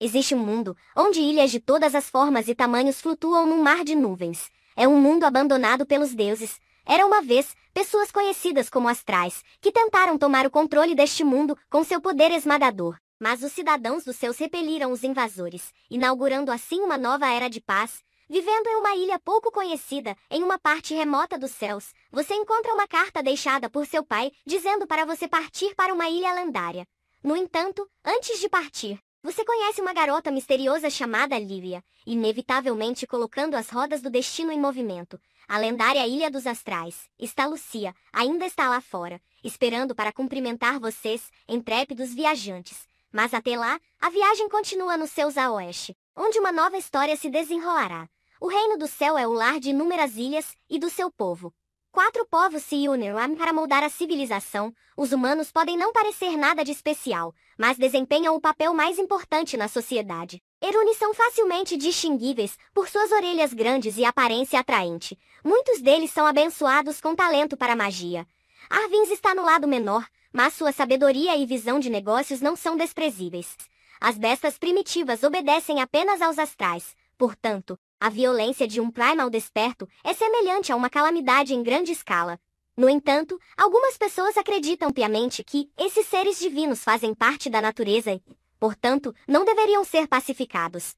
Existe um mundo onde ilhas de todas as formas e tamanhos flutuam num mar de nuvens. É um mundo abandonado pelos deuses. Era uma vez pessoas conhecidas como astrais que tentaram tomar o controle deste mundo com seu poder esmagador. Mas os cidadãos dos seus repeliram os invasores, inaugurando assim uma nova era de paz. Vivendo em uma ilha pouco conhecida, em uma parte remota dos céus, você encontra uma carta deixada por seu pai dizendo para você partir para uma ilha lendária. No entanto, antes de partir, você conhece uma garota misteriosa chamada Lívia, inevitavelmente colocando as rodas do destino em movimento. A lendária Ilha dos Astrais, está Lucia, ainda está lá fora, esperando para cumprimentar vocês, intrépidos viajantes. Mas até lá, a viagem continua no seu Zaoeste, onde uma nova história se desenrolará. O Reino do Céu é o lar de inúmeras ilhas e do seu povo, Quatro povos se uniram para moldar a civilização. Os humanos podem não parecer nada de especial, mas desempenham o papel mais importante na sociedade. Erunis são facilmente distinguíveis por suas orelhas grandes e aparência atraente. Muitos deles são abençoados com talento para magia. Arvins está no lado menor, mas sua sabedoria e visão de negócios não são desprezíveis. As bestas primitivas obedecem apenas aos astrais, portanto, a violência de um primal desperto é semelhante a uma calamidade em grande escala. No entanto, algumas pessoas acreditam piamente que esses seres divinos fazem parte da natureza e, portanto, não deveriam ser pacificados.